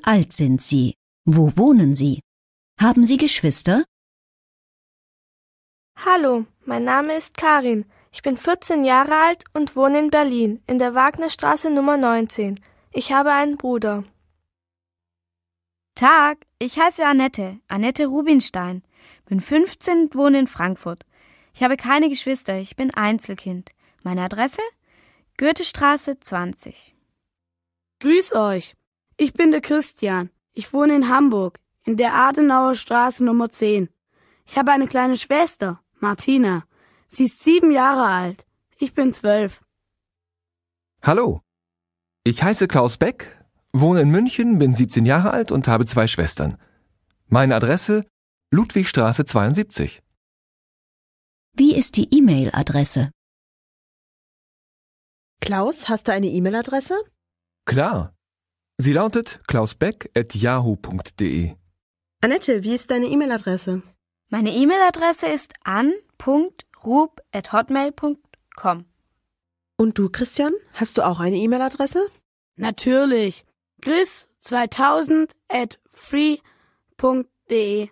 Wie alt sind Sie? Wo wohnen Sie? Haben Sie Geschwister? Hallo, mein Name ist Karin. Ich bin 14 Jahre alt und wohne in Berlin, in der Wagnerstraße Nummer 19. Ich habe einen Bruder. Tag, ich heiße Annette, Annette Rubinstein. Bin 15 und wohne in Frankfurt. Ich habe keine Geschwister, ich bin Einzelkind. Meine Adresse? Goethestraße 20. Grüß euch, ich bin der Christian. Ich wohne in Hamburg, in der Adenauer Straße Nummer 10. Ich habe eine kleine Schwester, Martina. Sie ist sieben Jahre alt. Ich bin zwölf. Hallo. Ich heiße Klaus Beck, wohne in München, bin 17 Jahre alt und habe zwei Schwestern. Meine Adresse Ludwigstraße 72. Wie ist die E-Mail-Adresse? Klaus, hast du eine E-Mail-Adresse? Klar. Sie lautet klausbeck.yahoo.de. Annette, wie ist deine E-Mail-Adresse? Meine E-Mail-Adresse ist an.rub.hotmail.com. Und du, Christian, hast du auch eine E-Mail-Adresse? Natürlich. chris2000 at free.de.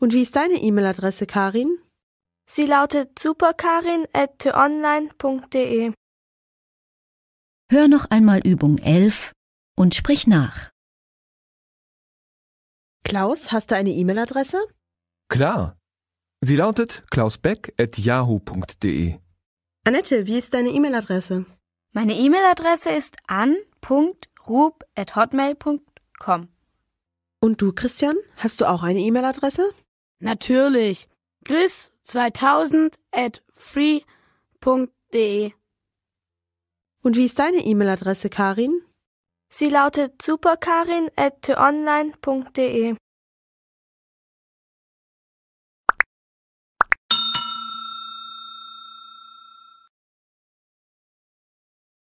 Und wie ist deine E-Mail-Adresse, Karin? Sie lautet superkarin at online.de. Hör noch einmal Übung 11 und sprich nach. Klaus, hast du eine E-Mail-Adresse? Klar. Sie lautet klausbeck.yahoo.de. Annette, wie ist deine E-Mail-Adresse? Meine E-Mail-Adresse ist an.rub.hotmail.com. Und du, Christian, hast du auch eine E-Mail-Adresse? Natürlich. chris2000 Und wie ist deine E-Mail-Adresse, Karin? Sie lautet supercarin.online.de